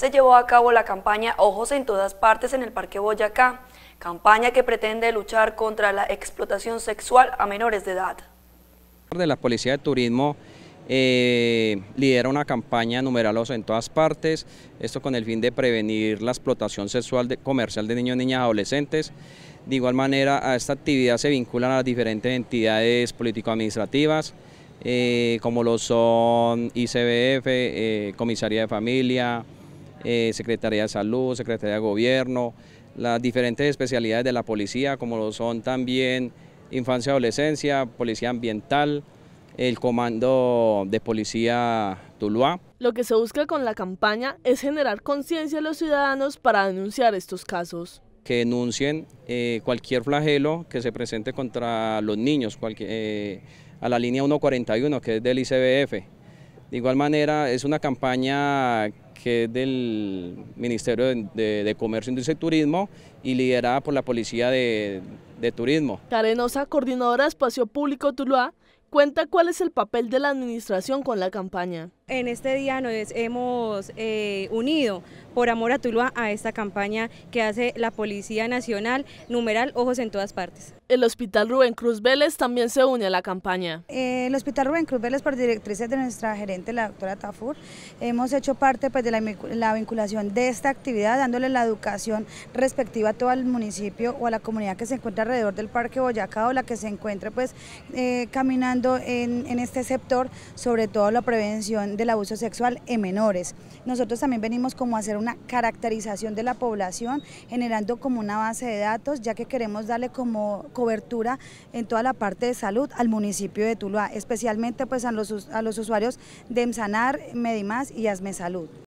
se llevó a cabo la campaña Ojos en todas partes en el Parque Boyacá, campaña que pretende luchar contra la explotación sexual a menores de edad. De la Policía de Turismo eh, lidera una campaña numerosa en todas partes, esto con el fin de prevenir la explotación sexual de, comercial de niños, niñas, adolescentes. De igual manera, a esta actividad se vinculan a las diferentes entidades político-administrativas, eh, como lo son ICBF, eh, Comisaría de Familia, eh, Secretaría de Salud, Secretaría de Gobierno, las diferentes especialidades de la policía, como lo son también infancia y adolescencia, policía ambiental, el comando de policía Tuluá. Lo que se busca con la campaña es generar conciencia a los ciudadanos para denunciar estos casos. Que denuncien eh, cualquier flagelo que se presente contra los niños, eh, a la línea 141 que es del ICBF. De igual manera es una campaña que es del Ministerio de, Comercio, Industria y Turismo y liderada por la Policía de, Turismo. Karen coordinadora de Espacio Público Tuluá, cuenta cuál es el papel de la administración con la campaña. En este día nos hemos eh, unido por amor a Tuluá a esta campaña que hace la Policía Nacional, numeral Ojos en todas partes. El Hospital Rubén Cruz Vélez también se une a la campaña. Eh, el Hospital Rubén Cruz Vélez, por directrices de nuestra gerente, la doctora Tafur, hemos hecho parte pues, de la, vinculación de esta actividad, dándole la educación respectiva a todo el municipio o a la comunidad que se encuentra alrededor del Parque Boyacá o la que se encuentre pues, eh, caminando en, este sector, sobre todo la prevención del abuso sexual en menores. Nosotros también venimos como a hacer una caracterización de la población, generando como una base de datos, ya que queremos darle como cobertura en toda la parte de salud al municipio de Tuluá, especialmente pues a los, usuarios de Emsanar, Medimás y Asme Salud.